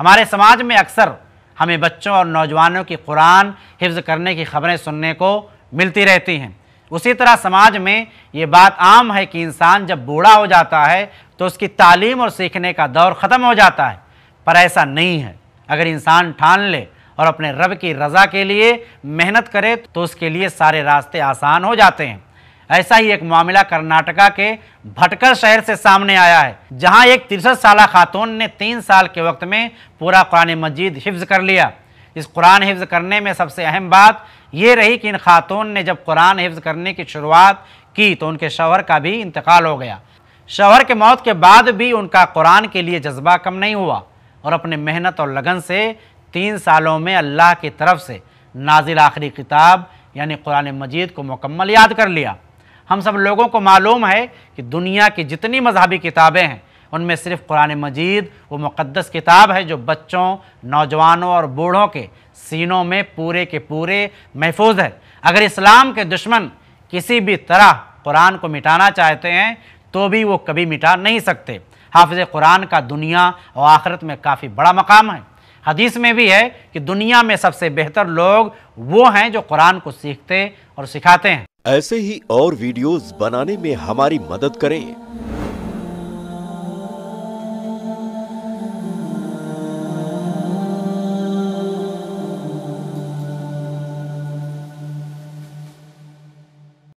हमारे समाज में अक्सर हमें बच्चों और नौजवानों की कुरान हिफ्ज करने की खबरें सुनने को मिलती रहती हैं उसी तरह समाज में ये बात आम है कि इंसान जब बूढ़ा हो जाता है तो उसकी तालीम और सीखने का दौर ख़त्म हो जाता है पर ऐसा नहीं है अगर इंसान ठान ले और अपने रब की रज़ा के लिए मेहनत करे तो उसके लिए सारे रास्ते आसान हो जाते हैं ऐसा ही एक मामला कर्नाटका के भटकर शहर से सामने आया है जहां एक तिरसठ साल खातून ने तीन साल के वक्त में पूरा कुरान मजीद हिफ्ज कर लिया इस कुरान हिफ्ज करने में सबसे अहम बात यह रही कि इन खातून ने जब कुरान हिफ्ज करने की शुरुआत की तो उनके शौहर का भी इंतकाल हो गया शौहर के मौत के बाद भी उनका कुरान के लिए जज्बा कम नहीं हुआ और अपने मेहनत और लगन से तीन सालों में अल्लाह की तरफ से नाजिल आखिरी किताब यानी कुरान मजीद को मुकम्मल याद कर लिया हम सब लोगों को मालूम है कि दुनिया की जितनी मजहबी किताबें हैं उनमें सिर्फ कुरान मजीद वो मुक़दस किताब है जो बच्चों नौजवानों और बूढ़ों के सीनों में पूरे के पूरे महफूज है अगर इस्लाम के दुश्मन किसी भी तरह कुरान को मिटाना चाहते हैं तो भी वो कभी मिटा नहीं सकते हाफिज़ कुरान का दुनिया और आखिरत में काफ़ी बड़ा मकाम है हदीस में भी है कि दुनिया में सबसे बेहतर लोग वो हैं जो कुरान को सीखते और सिखाते हैं ऐसे ही और वीडियोस बनाने में हमारी मदद करें